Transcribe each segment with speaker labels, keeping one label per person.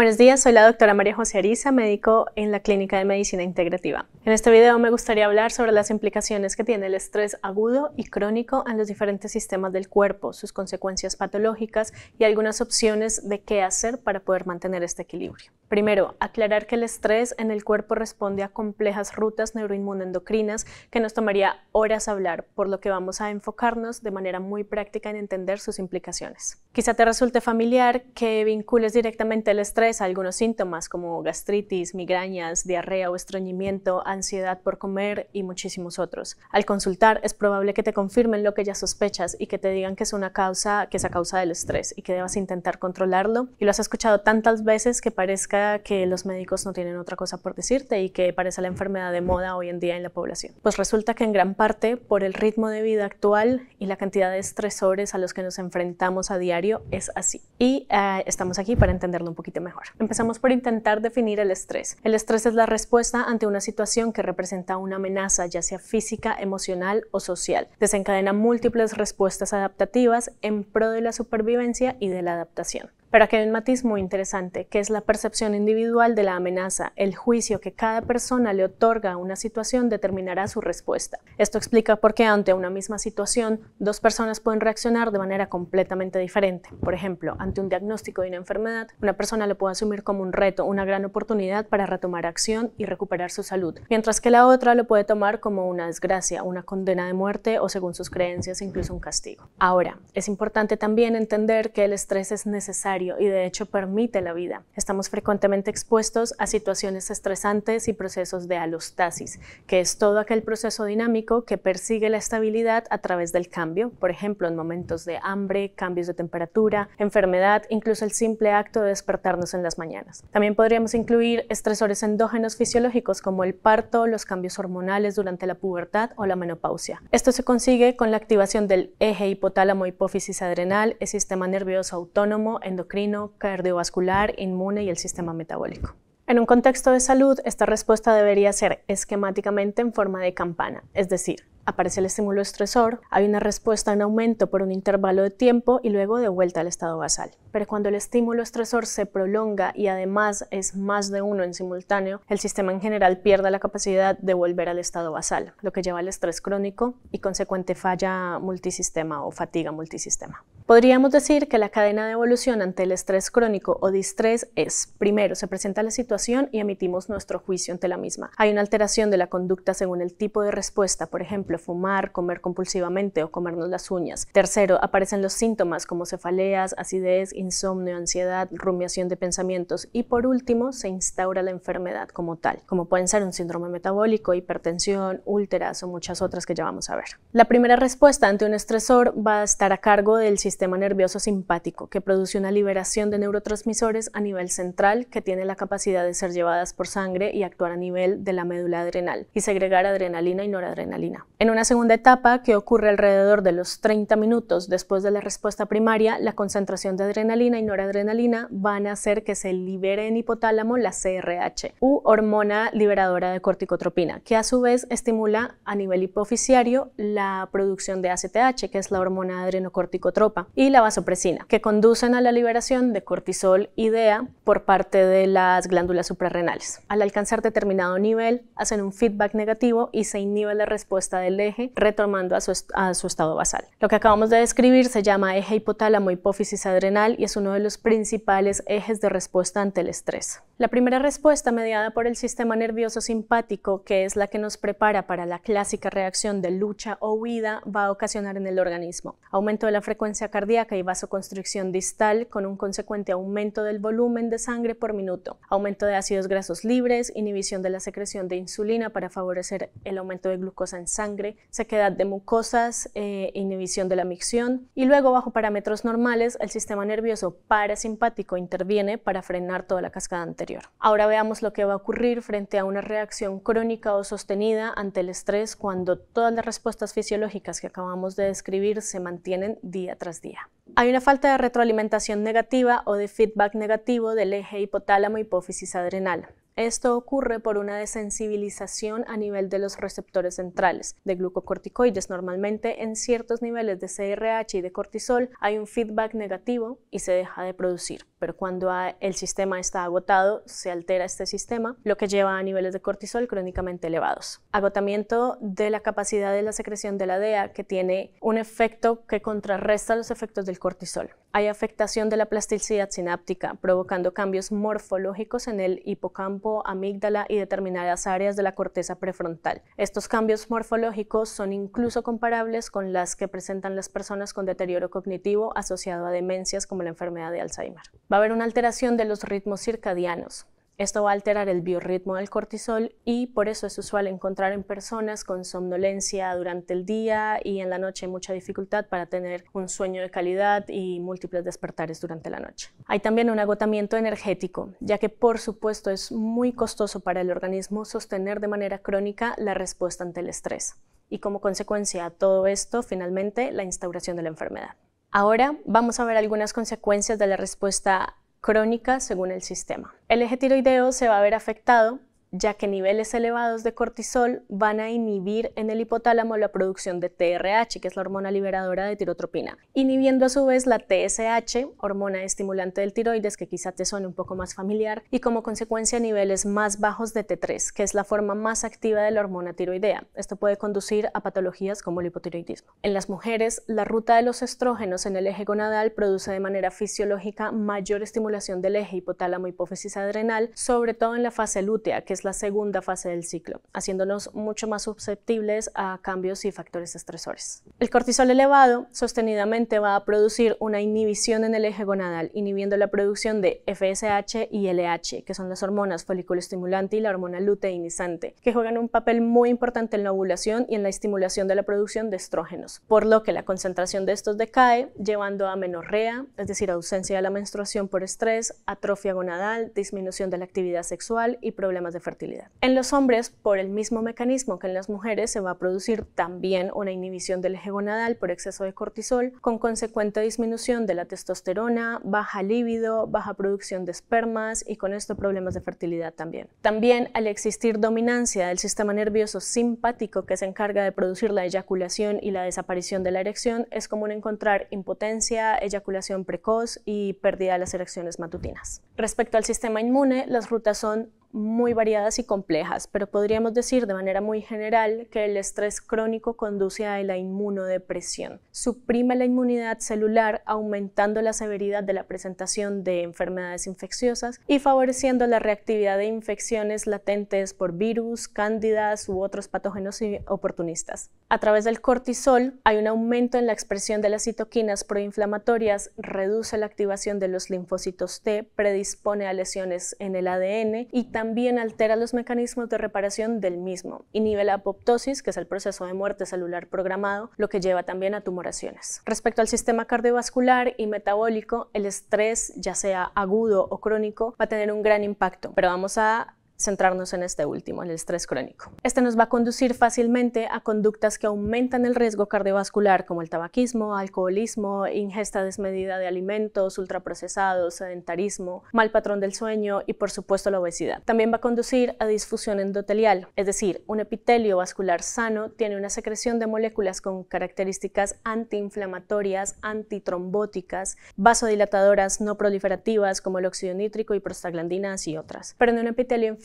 Speaker 1: Buenos días, soy la doctora María José Arisa, médico en la Clínica de Medicina Integrativa. En este video me gustaría hablar sobre las implicaciones que tiene el estrés agudo y crónico en los diferentes sistemas del cuerpo, sus consecuencias patológicas y algunas opciones de qué hacer para poder mantener este equilibrio. Primero, aclarar que el estrés en el cuerpo responde a complejas rutas neuroinmunoendocrinas que nos tomaría horas hablar, por lo que vamos a enfocarnos de manera muy práctica en entender sus implicaciones. Quizá te resulte familiar que vincules directamente el estrés algunos síntomas como gastritis, migrañas, diarrea o estreñimiento, ansiedad por comer y muchísimos otros. Al consultar es probable que te confirmen lo que ya sospechas y que te digan que es una causa que es a causa del estrés y que debas intentar controlarlo. Y lo has escuchado tantas veces que parezca que los médicos no tienen otra cosa por decirte y que parece la enfermedad de moda hoy en día en la población. Pues resulta que en gran parte por el ritmo de vida actual y la cantidad de estresores a los que nos enfrentamos a diario es así. Y eh, estamos aquí para entenderlo un poquito mejor. Empezamos por intentar definir el estrés. El estrés es la respuesta ante una situación que representa una amenaza, ya sea física, emocional o social. Desencadena múltiples respuestas adaptativas en pro de la supervivencia y de la adaptación. Pero aquí hay un matiz muy interesante, que es la percepción individual de la amenaza. El juicio que cada persona le otorga a una situación determinará su respuesta. Esto explica por qué ante una misma situación, dos personas pueden reaccionar de manera completamente diferente. Por ejemplo, ante un diagnóstico de una enfermedad, una persona lo puede asumir como un reto, una gran oportunidad para retomar acción y recuperar su salud, mientras que la otra lo puede tomar como una desgracia, una condena de muerte o según sus creencias incluso un castigo. Ahora, es importante también entender que el estrés es necesario y de hecho permite la vida. Estamos frecuentemente expuestos a situaciones estresantes y procesos de alostasis, que es todo aquel proceso dinámico que persigue la estabilidad a través del cambio, por ejemplo, en momentos de hambre, cambios de temperatura, enfermedad, incluso el simple acto de despertarnos en las mañanas. También podríamos incluir estresores endógenos fisiológicos como el parto, los cambios hormonales durante la pubertad o la menopausia. Esto se consigue con la activación del eje hipotálamo hipófisis adrenal, el sistema nervioso autónomo, endocrinológico, cardiovascular, inmune y el sistema metabólico. En un contexto de salud, esta respuesta debería ser esquemáticamente en forma de campana, es decir, aparece el estímulo estresor, hay una respuesta en aumento por un intervalo de tiempo y luego de vuelta al estado basal. Pero cuando el estímulo estresor se prolonga y además es más de uno en simultáneo, el sistema en general pierde la capacidad de volver al estado basal, lo que lleva al estrés crónico y consecuente falla multisistema o fatiga multisistema. Podríamos decir que la cadena de evolución ante el estrés crónico o distrés es, primero, se presenta la situación y emitimos nuestro juicio ante la misma. Hay una alteración de la conducta según el tipo de respuesta, por ejemplo, fumar, comer compulsivamente o comernos las uñas. Tercero, aparecen los síntomas como cefaleas, acidez, insomnio, ansiedad, rumiación de pensamientos y por último se instaura la enfermedad como tal, como pueden ser un síndrome metabólico, hipertensión, últeras o muchas otras que ya vamos a ver. La primera respuesta ante un estresor va a estar a cargo del sistema nervioso simpático, que produce una liberación de neurotransmisores a nivel central que tiene la capacidad de ser llevadas por sangre y actuar a nivel de la médula adrenal y segregar adrenalina y noradrenalina. En una segunda etapa, que ocurre alrededor de los 30 minutos después de la respuesta primaria, la concentración de adrenalina y noradrenalina van a hacer que se libere en hipotálamo la CRH, u hormona liberadora de corticotropina, que a su vez estimula a nivel hipoficiario la producción de ACTH, que es la hormona adrenocorticotropa, y la vasopresina, que conducen a la liberación de cortisol y DEA por parte de las glándulas suprarrenales. Al alcanzar determinado nivel, hacen un feedback negativo y se inhibe la respuesta de eje retomando a su, a su estado basal. Lo que acabamos de describir se llama eje hipotálamo hipófisis adrenal y es uno de los principales ejes de respuesta ante el estrés. La primera respuesta mediada por el sistema nervioso simpático, que es la que nos prepara para la clásica reacción de lucha o huida, va a ocasionar en el organismo aumento de la frecuencia cardíaca y vasoconstricción distal con un consecuente aumento del volumen de sangre por minuto, aumento de ácidos grasos libres, inhibición de la secreción de insulina para favorecer el aumento de glucosa en sangre, se sequedad de mucosas, eh, inhibición de la micción. Y luego, bajo parámetros normales, el sistema nervioso parasimpático interviene para frenar toda la cascada anterior. Ahora veamos lo que va a ocurrir frente a una reacción crónica o sostenida ante el estrés cuando todas las respuestas fisiológicas que acabamos de describir se mantienen día tras día. Hay una falta de retroalimentación negativa o de feedback negativo del eje hipotálamo-hipófisis adrenal. Esto ocurre por una desensibilización a nivel de los receptores centrales de glucocorticoides. Normalmente en ciertos niveles de CRH y de cortisol hay un feedback negativo y se deja de producir pero cuando el sistema está agotado, se altera este sistema, lo que lleva a niveles de cortisol crónicamente elevados. Agotamiento de la capacidad de la secreción de la DEA, que tiene un efecto que contrarresta los efectos del cortisol. Hay afectación de la plasticidad sináptica, provocando cambios morfológicos en el hipocampo, amígdala y determinadas áreas de la corteza prefrontal. Estos cambios morfológicos son incluso comparables con las que presentan las personas con deterioro cognitivo asociado a demencias como la enfermedad de Alzheimer va a haber una alteración de los ritmos circadianos. Esto va a alterar el biorritmo del cortisol y por eso es usual encontrar en personas con somnolencia durante el día y en la noche mucha dificultad para tener un sueño de calidad y múltiples despertares durante la noche. Hay también un agotamiento energético, ya que por supuesto es muy costoso para el organismo sostener de manera crónica la respuesta ante el estrés y como consecuencia a todo esto, finalmente, la instauración de la enfermedad. Ahora vamos a ver algunas consecuencias de la respuesta crónica según el sistema. El eje tiroideo se va a ver afectado ya que niveles elevados de cortisol van a inhibir en el hipotálamo la producción de TRH, que es la hormona liberadora de tirotropina, inhibiendo a su vez la TSH, hormona estimulante del tiroides, que quizá te suene un poco más familiar, y como consecuencia niveles más bajos de T3, que es la forma más activa de la hormona tiroidea. Esto puede conducir a patologías como el hipotiroidismo. En las mujeres, la ruta de los estrógenos en el eje gonadal produce de manera fisiológica mayor estimulación del eje hipotálamo-hipófisis adrenal, sobre todo en la fase lútea, que es la segunda fase del ciclo, haciéndonos mucho más susceptibles a cambios y factores estresores. El cortisol elevado sostenidamente va a producir una inhibición en el eje gonadal, inhibiendo la producción de FSH y LH, que son las hormonas folículo estimulante y la hormona luteinizante, que juegan un papel muy importante en la ovulación y en la estimulación de la producción de estrógenos, por lo que la concentración de estos decae, llevando a menorrea, es decir, ausencia de la menstruación por estrés, atrofia gonadal, disminución de la actividad sexual y problemas de fertilidad. En los hombres, por el mismo mecanismo que en las mujeres, se va a producir también una inhibición del eje gonadal por exceso de cortisol, con consecuente disminución de la testosterona, baja libido, baja producción de espermas y con esto problemas de fertilidad también. También al existir dominancia del sistema nervioso simpático que se encarga de producir la eyaculación y la desaparición de la erección, es común encontrar impotencia, eyaculación precoz y pérdida de las erecciones matutinas. Respecto al sistema inmune, las rutas son muy variadas y complejas, pero podríamos decir de manera muy general que el estrés crónico conduce a la inmunodepresión. Suprime la inmunidad celular aumentando la severidad de la presentación de enfermedades infecciosas y favoreciendo la reactividad de infecciones latentes por virus, cándidas u otros patógenos oportunistas. A través del cortisol hay un aumento en la expresión de las citoquinas proinflamatorias, reduce la activación de los linfocitos T, predispone a lesiones en el ADN y también también altera los mecanismos de reparación del mismo y la apoptosis, que es el proceso de muerte celular programado, lo que lleva también a tumoraciones. Respecto al sistema cardiovascular y metabólico, el estrés, ya sea agudo o crónico, va a tener un gran impacto, pero vamos a centrarnos en este último, en el estrés crónico. Este nos va a conducir fácilmente a conductas que aumentan el riesgo cardiovascular, como el tabaquismo, alcoholismo, ingesta desmedida de alimentos, ultraprocesados, sedentarismo, mal patrón del sueño y, por supuesto, la obesidad. También va a conducir a disfusión endotelial, es decir, un epitelio vascular sano tiene una secreción de moléculas con características antiinflamatorias, antitrombóticas, vasodilatadoras no proliferativas como el óxido nítrico y prostaglandinas y otras. Pero en un epitelio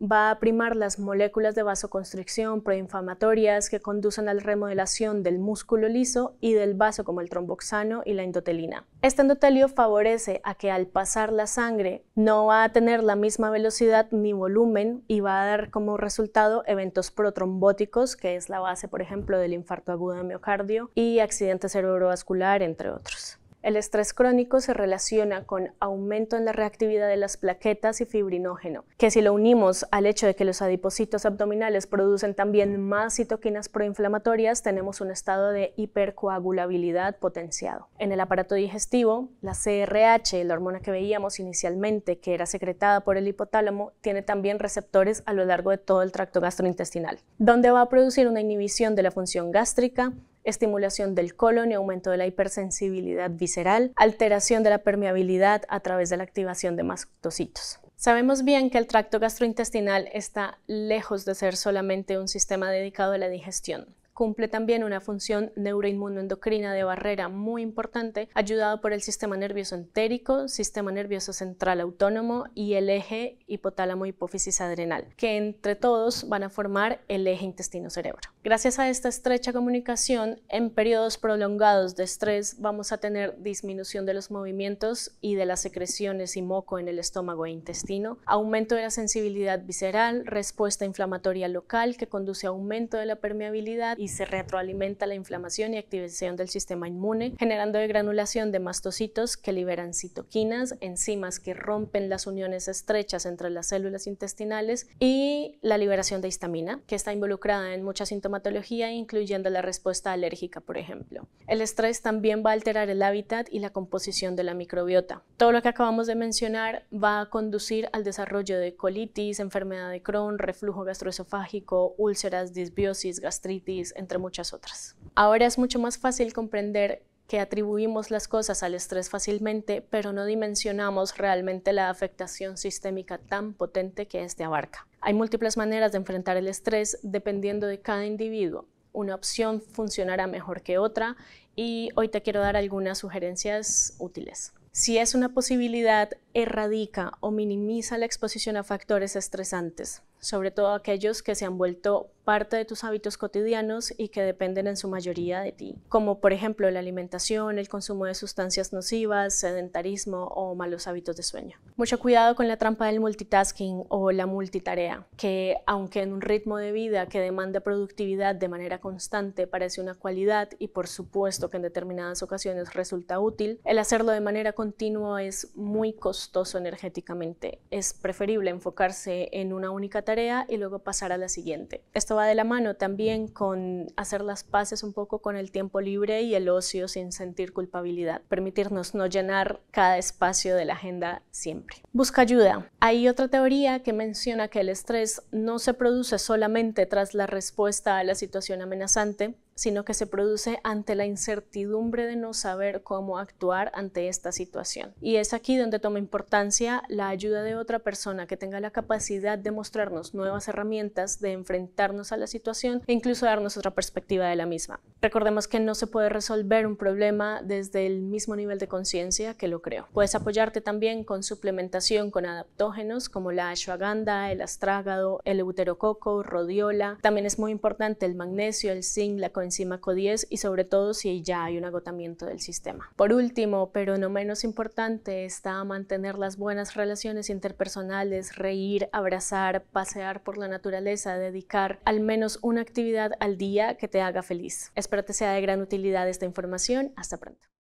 Speaker 1: va a primar las moléculas de vasoconstricción proinflamatorias que conducen a la remodelación del músculo liso y del vaso como el tromboxano y la endotelina. Este endotelio favorece a que al pasar la sangre no va a tener la misma velocidad ni volumen y va a dar como resultado eventos protrombóticos, que es la base, por ejemplo, del infarto agudo de miocardio y accidente cerebrovascular, entre otros. El estrés crónico se relaciona con aumento en la reactividad de las plaquetas y fibrinógeno, que si lo unimos al hecho de que los adipocitos abdominales producen también más citoquinas proinflamatorias, tenemos un estado de hipercoagulabilidad potenciado. En el aparato digestivo, la CRH, la hormona que veíamos inicialmente que era secretada por el hipotálamo, tiene también receptores a lo largo de todo el tracto gastrointestinal, donde va a producir una inhibición de la función gástrica, estimulación del colon y aumento de la hipersensibilidad visceral, alteración de la permeabilidad a través de la activación de mastocitos. Sabemos bien que el tracto gastrointestinal está lejos de ser solamente un sistema dedicado a la digestión cumple también una función neuroinmunoendocrina de barrera muy importante, ayudado por el sistema nervioso entérico, sistema nervioso central autónomo y el eje hipotálamo hipófisis adrenal, que entre todos van a formar el eje intestino-cerebro. Gracias a esta estrecha comunicación, en periodos prolongados de estrés vamos a tener disminución de los movimientos y de las secreciones y moco en el estómago e intestino, aumento de la sensibilidad visceral, respuesta inflamatoria local que conduce a aumento de la permeabilidad y se retroalimenta la inflamación y activación del sistema inmune, generando granulación de mastocitos que liberan citoquinas, enzimas que rompen las uniones estrechas entre las células intestinales y la liberación de histamina, que está involucrada en muchas síntomas incluyendo la respuesta alérgica, por ejemplo. El estrés también va a alterar el hábitat y la composición de la microbiota. Todo lo que acabamos de mencionar va a conducir al desarrollo de colitis, enfermedad de Crohn, reflujo gastroesofágico, úlceras, disbiosis, gastritis, entre muchas otras. Ahora es mucho más fácil comprender atribuimos las cosas al estrés fácilmente, pero no dimensionamos realmente la afectación sistémica tan potente que este abarca. Hay múltiples maneras de enfrentar el estrés dependiendo de cada individuo. Una opción funcionará mejor que otra y hoy te quiero dar algunas sugerencias útiles. Si es una posibilidad, erradica o minimiza la exposición a factores estresantes, sobre todo aquellos que se han vuelto parte de tus hábitos cotidianos y que dependen en su mayoría de ti, como por ejemplo la alimentación, el consumo de sustancias nocivas, sedentarismo o malos hábitos de sueño. Mucho cuidado con la trampa del multitasking o la multitarea, que aunque en un ritmo de vida que demanda productividad de manera constante parece una cualidad y por supuesto que en determinadas ocasiones resulta útil, el hacerlo de manera continua es muy costoso energéticamente. Es preferible enfocarse en una única tarea y luego pasar a la siguiente. Esto va de la mano también con hacer las paces un poco con el tiempo libre y el ocio sin sentir culpabilidad. Permitirnos no llenar cada espacio de la agenda siempre. Busca ayuda. Hay otra teoría que menciona que el estrés no se produce solamente tras la respuesta a la situación amenazante, sino que se produce ante la incertidumbre de no saber cómo actuar ante esta situación. Y es aquí donde toma importancia la ayuda de otra persona que tenga la capacidad de mostrarnos nuevas herramientas, de enfrentarnos a la situación e incluso darnos otra perspectiva de la misma. Recordemos que no se puede resolver un problema desde el mismo nivel de conciencia que lo creo. Puedes apoyarte también con suplementación con adaptógenos como la ashwagandha, el astrágado, el euterococo, rodiola. También es muy importante el magnesio, el zinc, la encima co 10 y sobre todo si ya hay un agotamiento del sistema. Por último, pero no menos importante, está mantener las buenas relaciones interpersonales, reír, abrazar, pasear por la naturaleza, dedicar al menos una actividad al día que te haga feliz. Espero que sea de gran utilidad esta información. Hasta pronto.